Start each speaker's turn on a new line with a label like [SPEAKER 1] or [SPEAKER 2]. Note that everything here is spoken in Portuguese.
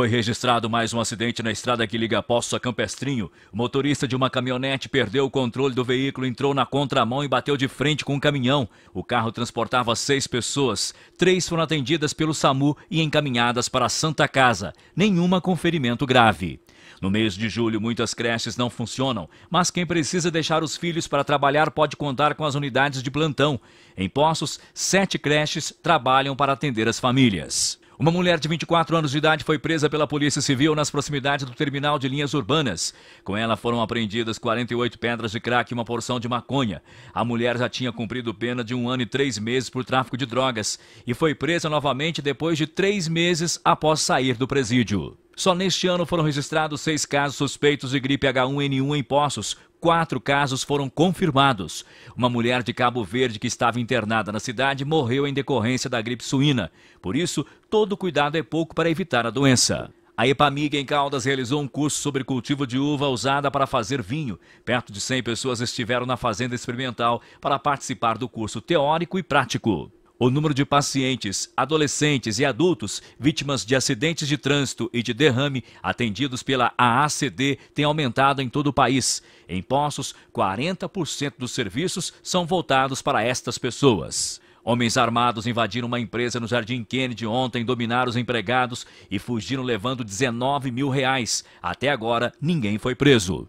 [SPEAKER 1] Foi registrado mais um acidente na estrada que liga Poço a Campestrinho. O motorista de uma caminhonete perdeu o controle do veículo, entrou na contramão e bateu de frente com um caminhão. O carro transportava seis pessoas. Três foram atendidas pelo SAMU e encaminhadas para a Santa Casa. Nenhuma com ferimento grave. No mês de julho, muitas creches não funcionam, mas quem precisa deixar os filhos para trabalhar pode contar com as unidades de plantão. Em Poços, sete creches trabalham para atender as famílias. Uma mulher de 24 anos de idade foi presa pela Polícia Civil nas proximidades do terminal de linhas urbanas. Com ela foram apreendidas 48 pedras de crack e uma porção de maconha. A mulher já tinha cumprido pena de um ano e três meses por tráfico de drogas e foi presa novamente depois de três meses após sair do presídio. Só neste ano foram registrados seis casos suspeitos de gripe H1N1 em Poços. Quatro casos foram confirmados. Uma mulher de Cabo Verde que estava internada na cidade morreu em decorrência da gripe suína. Por isso, todo cuidado é pouco para evitar a doença. A Epamig em Caldas realizou um curso sobre cultivo de uva usada para fazer vinho. Perto de 100 pessoas estiveram na fazenda experimental para participar do curso teórico e prático. O número de pacientes, adolescentes e adultos vítimas de acidentes de trânsito e de derrame atendidos pela AACD tem aumentado em todo o país. Em Poços, 40% dos serviços são voltados para estas pessoas. Homens armados invadiram uma empresa no Jardim Kennedy ontem, dominaram os empregados e fugiram levando 19 mil reais. Até agora, ninguém foi preso.